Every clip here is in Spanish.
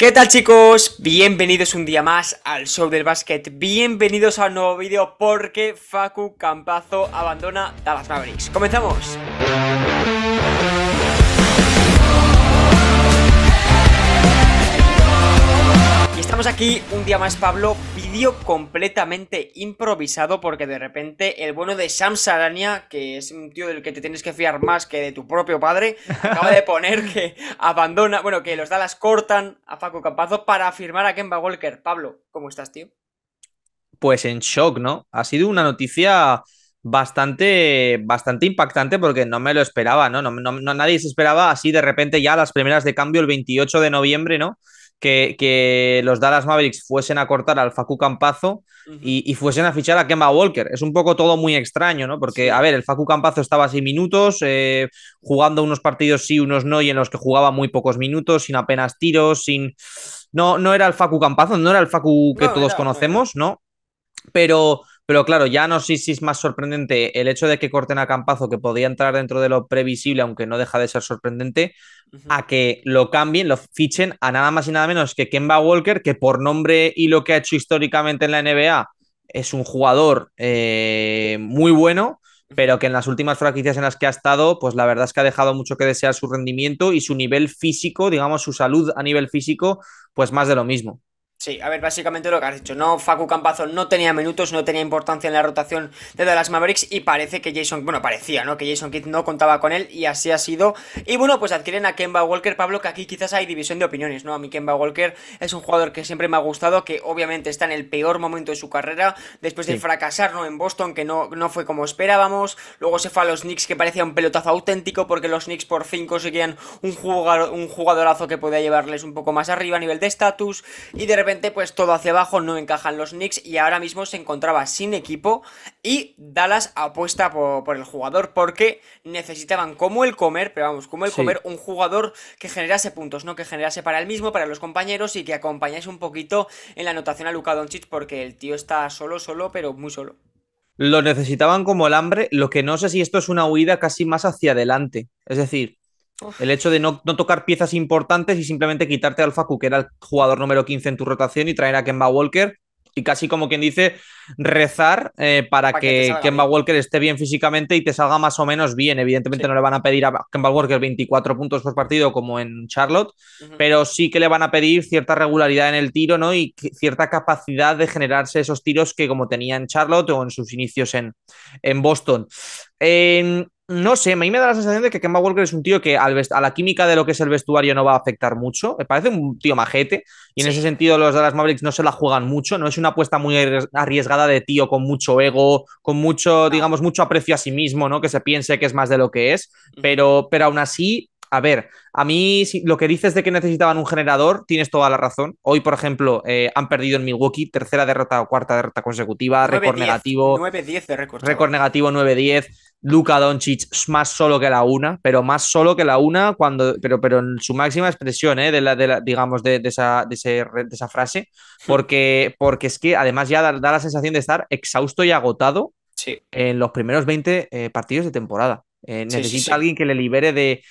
¿Qué tal chicos? Bienvenidos un día más al show del básquet, bienvenidos a un nuevo vídeo porque Facu Campazo abandona Dallas Mavericks. ¡Comenzamos! Estamos aquí un día más, Pablo. Vídeo completamente improvisado porque de repente el bueno de Sam Sarania, que es un tío del que te tienes que fiar más que de tu propio padre, acaba de poner que abandona, bueno, que los Dallas cortan a Facu Campazo para firmar a Kemba Walker. Pablo, ¿cómo estás, tío? Pues en shock, ¿no? Ha sido una noticia bastante, bastante impactante porque no me lo esperaba, ¿no? No, Nadie se esperaba así de repente ya las primeras de cambio el 28 de noviembre, ¿no? que, los Dallas Mavericks fuesen a cortar al Facu Campazo y, fuesen a fichar a Kemba Walker. Es un poco todo muy extraño, ¿no? Porque, a ver, el Facu Campazo estaba sin minutos, eh, jugando unos partidos sí, unos no, y en los que jugaba muy pocos minutos, sin apenas tiros, sin. No, no era el Facu Campazo, no era el Facu que todos conocemos, ¿no? Pero, pero claro, ya no sé si es más sorprendente el hecho de que corten a Campazo, que podía entrar dentro de lo previsible, aunque no deja de ser sorprendente, a que lo cambien, lo fichen a nada más y nada menos que Kemba Walker, que por nombre y lo que ha hecho históricamente en la NBA es un jugador eh, muy bueno, pero que en las últimas franquicias en las que ha estado, pues la verdad es que ha dejado mucho que desear su rendimiento y su nivel físico, digamos, su salud a nivel físico, pues más de lo mismo. Sí, a ver, básicamente lo que has dicho, ¿no? Facu Campazo no tenía minutos, no tenía importancia en la rotación de Dallas Mavericks y parece que Jason, bueno, parecía, ¿no? Que Jason Kidd no contaba con él y así ha sido. Y bueno, pues adquieren a Kemba Walker, Pablo, que aquí quizás hay división de opiniones, ¿no? A mí Kemba Walker es un jugador que siempre me ha gustado, que obviamente está en el peor momento de su carrera, después de fracasar, ¿no? En Boston, que no, no fue como esperábamos, luego se fue a los Knicks, que parecía un pelotazo auténtico, porque los Knicks por fin conseguían un, jugador, un jugadorazo que podía llevarles un poco más arriba a nivel de estatus, y de repente pues todo hacia abajo, no encajan los Knicks y ahora mismo se encontraba sin equipo y Dallas apuesta por, el jugador porque necesitaban como el comer, pero vamos, como el comer, un jugador que generase puntos, ¿no? Que generase para él mismo, para los compañeros y que acompañase un poquito en la anotación a Luka Doncic porque el tío está solo, solo, pero muy solo. Lo necesitaban como el hambre, lo que no sé si esto es una huida casi más hacia adelante. Es decir, el hecho de no, tocar piezas importantes y simplemente quitarte al Facu, que era el jugador número 15 en tu rotación, y traer a Kemba Walker y casi como quien dice, rezar eh, para, que, Kemba Walker esté bien físicamente y te salga más o menos bien. Evidentemente no le van a pedir a Kemba Walker 24 puntos por partido como en Charlotte, pero sí que le van a pedir cierta regularidad en el tiro ¿no? y cierta capacidad de generarse esos tiros que como tenía en Charlotte o en sus inicios en, en Boston. No sé, a mí me da la sensación de que Kemba Walker es un tío que a la química de lo que es el vestuario no va a afectar mucho. Me parece un tío majete y en ese sentido los de las Mavericks no se la juegan mucho. No es una apuesta muy arriesgada de tío con mucho ego, con mucho, digamos, mucho aprecio a sí mismo, ¿no? Que se piense que es más de lo que es. Pero, pero aún así a ver, a mí lo que dices de que necesitaban un generador, tienes toda la razón. Hoy, por ejemplo, eh, han perdido en Milwaukee, tercera derrota o cuarta derrota consecutiva, récord negativo. 9-10 de récord. Récord negativo 9-10. Luka Doncic más solo que la una, pero más solo que la una cuando, pero, pero en su máxima expresión, eh, de la, digamos, de, esa, de, esa frase, porque, porque es que además ya da, la sensación de estar exhausto y agotado en los primeros 20 eh, partidos de temporada. Eh, necesita alguien que le libere de,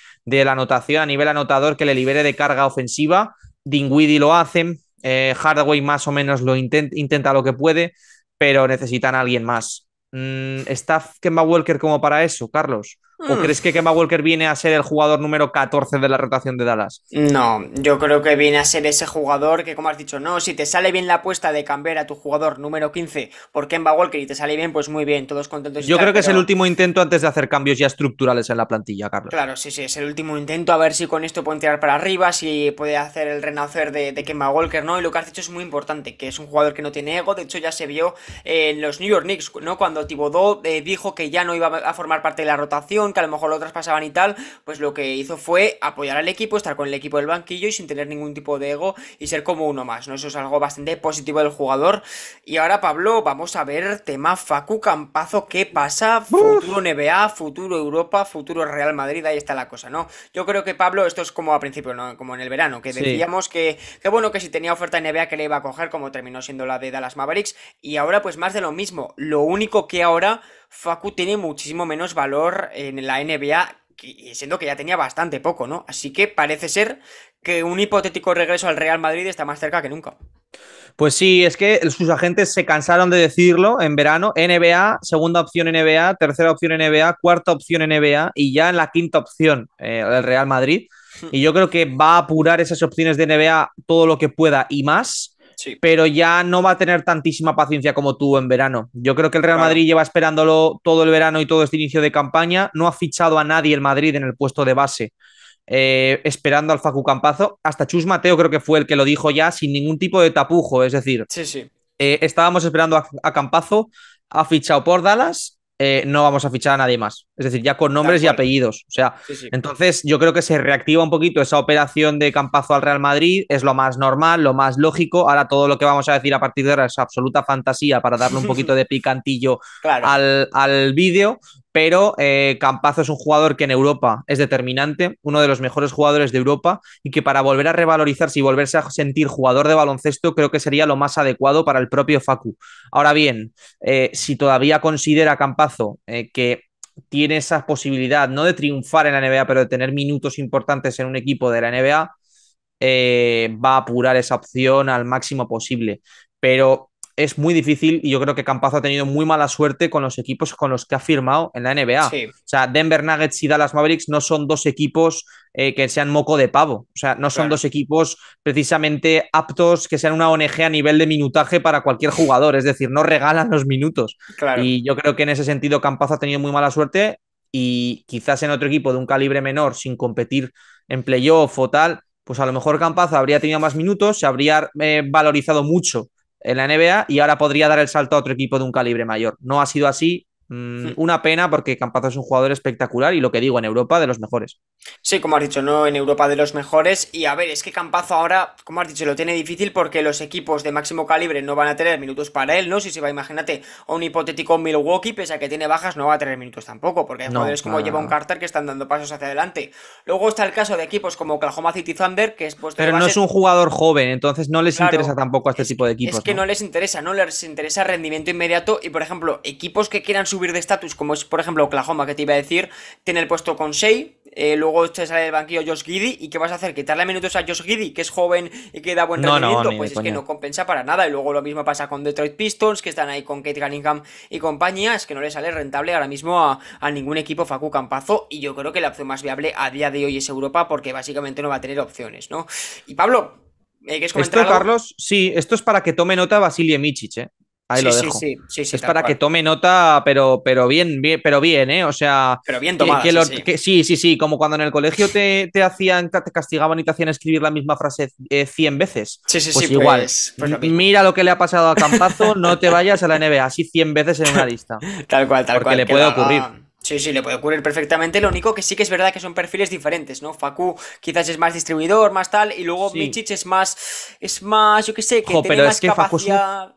la anotación a nivel anotador, que le libere de carga ofensiva. Dingwiddie lo hacen eh, Hardaway más o menos lo intenta lo que puede, pero necesitan a alguien más. Mm, ¿Está Kemba Walker como para eso, Carlos? ¿O mm. crees que Kemba Walker viene a ser el jugador número 14 de la rotación de Dallas? No, yo creo que viene a ser ese jugador que, como has dicho, no, si te sale bien la apuesta de cambiar a tu jugador número 15 por Kemba Walker y te sale bien, pues muy bien, todos contentos. Yo creo que es el último intento antes de hacer cambios ya estructurales en la plantilla, Carlos. Claro, sí, sí, es el último intento, a ver si con esto pueden tirar para arriba, si puede hacer el renacer de, de Kemba Walker, ¿no? Y lo que has dicho es muy importante, que es un jugador que no tiene ego, de hecho ya se vio en los New York Knicks, ¿no? Cuando Thibodeau eh, dijo que ya no iba a formar parte de la rotación, que a lo mejor lo pasaban y tal, pues lo que hizo fue apoyar al equipo, estar con el equipo del banquillo y sin tener ningún tipo de ego y ser como uno más, ¿no? Eso es algo bastante positivo del jugador. Y ahora, Pablo, vamos a ver tema Facu Campazo, ¿qué pasa? Futuro NBA, futuro Europa, futuro Real Madrid, ahí está la cosa, ¿no? Yo creo que, Pablo, esto es como a principio, ¿no? Como en el verano, que decíamos que, Qué bueno, que si tenía oferta NBA que le iba a coger, como terminó siendo la de Dallas Mavericks, y ahora pues más de lo mismo, lo único que ahora... Facu tiene muchísimo menos valor en la NBA, siendo que ya tenía bastante poco, ¿no? Así que parece ser que un hipotético regreso al Real Madrid está más cerca que nunca. Pues sí, es que sus agentes se cansaron de decirlo en verano. NBA, segunda opción NBA, tercera opción NBA, cuarta opción NBA y ya en la quinta opción eh, el Real Madrid. Hmm. Y yo creo que va a apurar esas opciones de NBA todo lo que pueda y más pero ya no va a tener tantísima paciencia como tú en verano. Yo creo que el Real Madrid lleva esperándolo todo el verano y todo este inicio de campaña. No ha fichado a nadie el Madrid en el puesto de base. Eh, esperando al Facu Campazo, hasta Chus Mateo creo que fue el que lo dijo ya sin ningún tipo de tapujo, es decir, sí, eh, estábamos esperando a Campazo, ha fichado por Dallas eh, no vamos a fichar a nadie más. Es decir, ya con nombres y apellidos. O sea, entonces yo creo que se reactiva un poquito esa operación de Campazo al Real Madrid, es lo más normal, lo más lógico. Ahora todo lo que vamos a decir a partir de ahora es absoluta fantasía para darle un poquito de picantillo al, al vídeo, pero eh, Campazo es un jugador que en Europa es determinante, uno de los mejores jugadores de Europa y que para volver a revalorizarse y volverse a sentir jugador de baloncesto creo que sería lo más adecuado para el propio Facu. Ahora bien, eh, si todavía considera Campazo eh, que tiene esa posibilidad no de triunfar en la NBA, pero de tener minutos importantes en un equipo de la NBA, va a apurar esa opción al máximo posible. Pero es muy difícil y yo creo que Campazo ha tenido muy mala suerte con los equipos con los que ha firmado en la NBA. O sea, Denver Nuggets y Dallas Mavericks no son dos equipos eh, que sean moco de pavo. O sea, no son dos equipos precisamente aptos que sean una ONG a nivel de minutaje para cualquier jugador. Es decir, no regalan los minutos. Y yo creo que en ese sentido Campazo ha tenido muy mala suerte y quizás en otro equipo de un calibre menor, sin competir en playoff o tal, pues a lo mejor Campazo habría tenido más minutos, se habría eh, valorizado mucho en la NBA y ahora podría dar el salto a otro equipo de un calibre mayor. No ha sido así, Mm. Una pena porque Campazo es un jugador espectacular y lo que digo, en Europa de los mejores. Sí, como has dicho, no en Europa de los mejores. Y a ver, es que Campazo ahora, como has dicho, lo tiene difícil porque los equipos de máximo calibre no van a tener minutos para él, ¿no? Si se va, imagínate, a un hipotético Milwaukee, pese a que tiene bajas, no va a tener minutos tampoco, porque hay como lleva un Carter que están dando pasos hacia adelante. Luego está el caso de equipos como Oklahoma City Thunder, que es puesto Pero no es un jugador joven, entonces no les interesa tampoco a este tipo de equipos. Es que ¿no? ¿no? les interesa, no les interesa rendimiento inmediato y, por ejemplo, equipos que quieran subir subir de estatus, como es, por ejemplo, Oklahoma, que te iba a decir, tiene el puesto con 6, eh, luego te sale del banquillo Josh Giddy, ¿y qué vas a hacer? ¿Quitarle minutos a Josh Giddy, que es joven y que da buen rendimiento? pues es que no compensa para nada. Y luego lo mismo pasa con Detroit Pistons, que están ahí con Kate Cunningham y compañía, es que no le sale rentable ahora mismo a, ningún equipo Facu Campazo, y yo creo que la opción más viable a día de hoy es Europa, porque básicamente no va a tener opciones, ¿no? Y Pablo, esto, Carlos, sí, esto es para que tome nota Basilio Michic, ¿eh? Ahí sí, lo Sí, sí, es para que tome nota, pero, pero bien, pero bien, ¿eh? O sea. Pero bien que, sí, sí. sí, como cuando en el colegio te, hacían, te castigaban y te hacían escribir la misma frase eh, cien 100 veces. Sí, sí, pues sí. Pues, igual. Pues mira lo que le ha pasado a Campazo, no te vayas a la NBA, así 100 veces en una lista. tal cual, tal cual. Porque le puede ocurrir. Sí, sí, le puede ocurrir perfectamente. Lo único que sí que es verdad que son perfiles diferentes, ¿no? Facu quizás es más distribuidor, más tal, y luego sí. es más. Es más, yo qué sé, que tiene más capacidad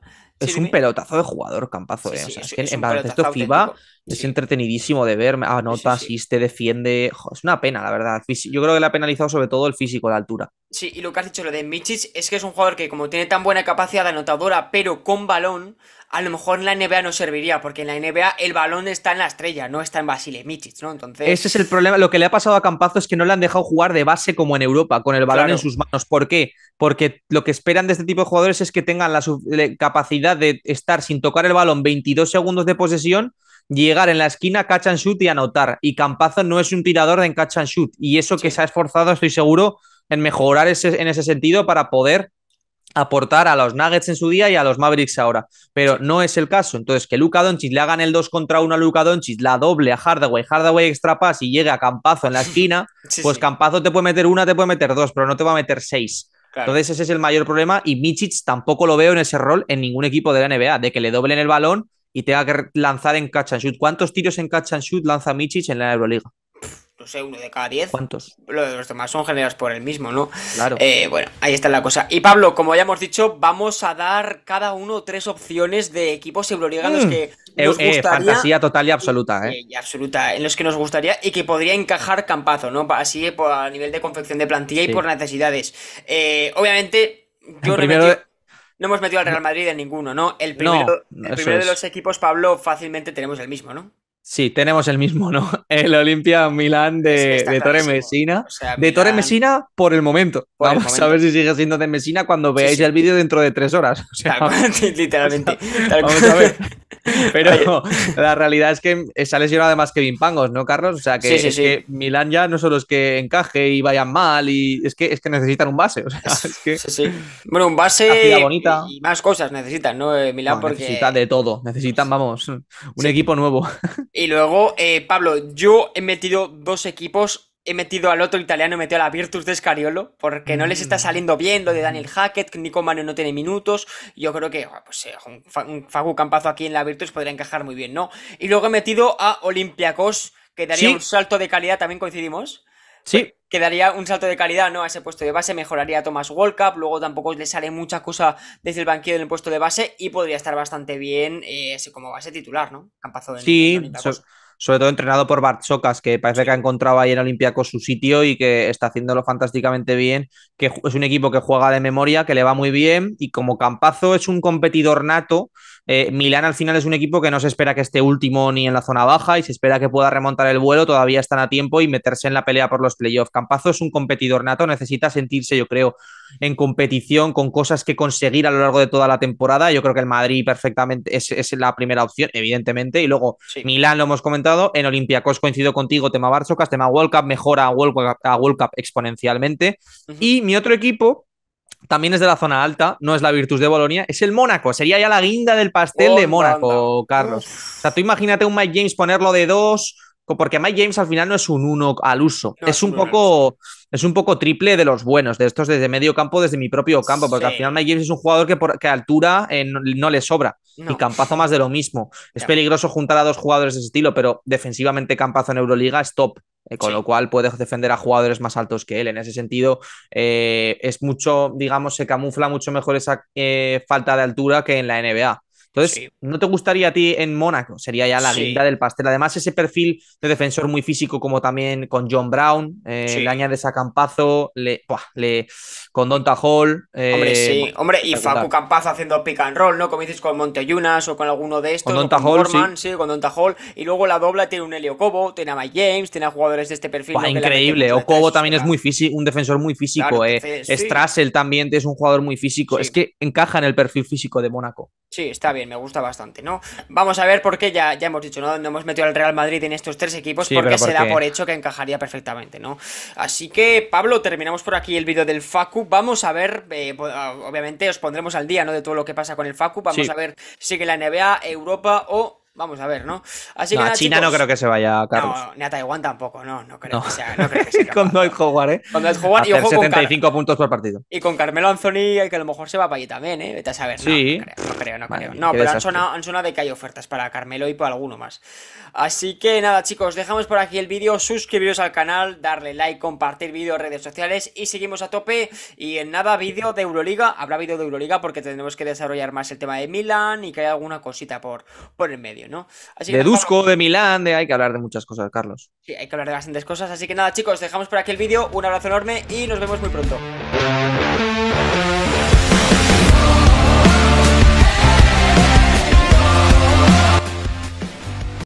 es un pelotazo de jugador, Campazo. Eh, o sea, es, que en baloncesto FIBA es entretenidísimo de ver, anota, ah, asiste, defiende. es una pena, la verdad. Yo creo que le ha penalizado sobre todo el físico, la altura. Sí, y lo que has dicho, lo de Michich, es que es un jugador que como tiene tan buena capacidad anotadora, pero con balón, a lo mejor en la NBA no serviría, porque en la NBA el balón está en la estrella, no está en Basile Michich, ¿no? Entonces... Ese es el problema, lo que le ha pasado a Campazo es que no le han dejado jugar de base como en Europa, con el balón en sus manos. ¿Por qué? Porque lo que esperan de este tipo de jugadores es que tengan la capacidad de estar sin tocar el balón 22 segundos de posesión, llegar en la esquina, catch and shoot y anotar. Y Campazo no es un tirador de en catch and shoot, y eso que se ha esforzado, estoy seguro en mejorar ese, en ese sentido para poder aportar a los Nuggets en su día y a los Mavericks ahora, pero no es el caso. Entonces, que Luca Doncic le hagan el 2 contra 1 a Luca Doncic, la doble a Hardaway, Hardaway extrapas y llega a Campazo en la esquina, pues Campazo te puede meter una, te puede meter dos, pero no te va a meter seis. Entonces, ese es el mayor problema y Michic tampoco lo veo en ese rol en ningún equipo de la NBA, de que le doblen el balón y tenga que lanzar en catch and shoot. ¿Cuántos tiros en catch and shoot lanza Michic en la Euroliga? sé, uno de cada diez. ¿Cuántos? Los demás son generados por el mismo, ¿no? Claro. Eh, bueno, ahí está la cosa. Y Pablo, como ya hemos dicho, vamos a dar cada uno tres opciones de equipos euroliga mm. que eh, nos eh, gustaría. fantasía total y absoluta, Y absoluta, en los que nos gustaría y que podría encajar Campazo, ¿no? Así a nivel de confección de plantilla y por necesidades. obviamente, yo primero... No hemos metido al Real Madrid en ninguno, ¿no? El primero, de los equipos, Pablo, fácilmente tenemos el mismo, ¿no? Sí, tenemos el mismo, ¿no? El Olimpia Milán de, Torre Messina. de Torre Messina por el momento. Vamos a ver si sigue siendo de Messina cuando veáis el vídeo dentro de tres horas. O sea, literalmente. Vamos a ver. Pero la realidad es que se ha nada además Kevin Pangos, ¿no, Carlos? O sea, que, Milán ya no solo es que encaje y vayan mal, y es que, es que necesitan un base. sí, sí. Bueno, un base y más cosas necesitan, ¿no? Eh, Milán, porque. Necesitan de todo. Necesitan, vamos, un equipo nuevo. Y luego, eh, Pablo, yo he metido dos equipos. He metido al otro italiano, he metido a la Virtus de Scariolo, porque no les está mm. saliendo bien lo de Daniel mm. Hackett, Nico Manu no tiene minutos. Yo creo que pues, eh, un, un Campazo aquí en la Virtus podría encajar muy bien, ¿no? Y luego he metido a Olympiacos, que daría un salto de calidad, también coincidimos. Sí. Pues Quedaría un salto de calidad, ¿no? A ese puesto de base, mejoraría a Thomas Wolcap, luego tampoco le sale mucha cosa desde el banquillo en el puesto de base y podría estar bastante bien eh, como base titular, ¿no? Campazo de Sí, sobre todo entrenado por Bart Socas, que parece que ha encontrado ahí en Olympiacos su sitio y que está haciéndolo fantásticamente bien, que es un equipo que juega de memoria, que le va muy bien y como Campazo es un competidor nato, eh, Milán al final es un equipo que no se espera que esté último ni en la zona baja y se espera que pueda remontar el vuelo, todavía están a tiempo y meterse en la pelea por los playoffs. Campazo es un competidor nato, necesita sentirse, yo creo, en competición, con cosas que conseguir a lo largo de toda la temporada. Yo creo que el Madrid perfectamente es, la primera opción, evidentemente. Y luego Milán, lo hemos comentado, en Olympiacos coincido contigo, tema Barsocas, tema World Cup, mejora a World Cup, exponencialmente. Y mi otro equipo, también es de la zona alta, no es la Virtus de Bolonia, es el Mónaco. Sería ya la guinda del pastel oh, de Mónaco, Carlos. O sea, tú imagínate un Mike James ponerlo de dos, porque Mike James al final no es un uno al uso. es un poco es un poco triple de los buenos, de estos desde medio campo, desde mi propio campo, porque al final Mike James es un jugador que, por, que a altura eh, no, le sobra. Y Campazo más de lo mismo. Es peligroso juntar a dos jugadores de ese estilo, pero defensivamente Campazo en Euroliga es top. Eh, con lo cual puede defender a jugadores más altos que él. En ese sentido, eh, es mucho, digamos, se camufla mucho mejor esa eh, falta de altura que en la NBA. Entonces, ¿no te gustaría a ti en Mónaco? Sería ya la linda del pastel. Además, ese perfil de defensor muy físico, como también con John Brown, eh, le añades a le, con Donta Hall. Eh, hombre, sí, hombre, y Facu Campazo haciendo pick and roll, ¿no? Como dices con Monteyunas o con alguno de estos. Con Donta Hall. sí. con Donta Hall. Y luego la dobla tiene un Helio Cobo, tiene a Mike James, tiene a jugadores de este perfil. increíble. O Cobo también es muy físico, un defensor muy físico. Eh. Strassel también es un jugador muy físico. Es que encaja en el perfil físico de Mónaco. Sí, está bien me gusta bastante, ¿no? Vamos a ver por qué ya, ya hemos dicho, ¿no? No hemos metido al Real Madrid en estos tres equipos porque se da por hecho que encajaría perfectamente, ¿no? Así que, Pablo, terminamos por aquí el vídeo del Facu. Vamos a ver, eh, obviamente os pondremos al día, ¿no? De todo lo que pasa con el Facu. Vamos a ver si que la NBA, Europa o Vamos a ver, ¿no? Así que a China no creo que se vaya, Carlos. No, ni a Taiwán tampoco, no, no creo que sea. No creo que sea con Howard, ¿eh? Con hay Howard y 75 puntos por partido. Y con Carmelo Anthony, que a lo mejor se va para allí también, ¿eh? Vete a saber. Sí. No, creo, no creo. No, creo. no pero han sonado, han de que hay ofertas para Carmelo y para alguno más. Así que nada, chicos, dejamos por aquí el vídeo. Suscribiros al canal, darle like, compartir vídeos, redes sociales y seguimos a tope. Y en nada, vídeo de Euroliga. Habrá vídeo de Euroliga porque tendremos que desarrollar más el tema de Milan y que hay alguna cosita por, por el medio de de Milán, de... hay que hablar de muchas cosas, Carlos. Sí, hay que hablar de bastantes cosas. Así que nada, chicos, dejamos por aquí el vídeo. Un abrazo enorme y nos vemos muy pronto.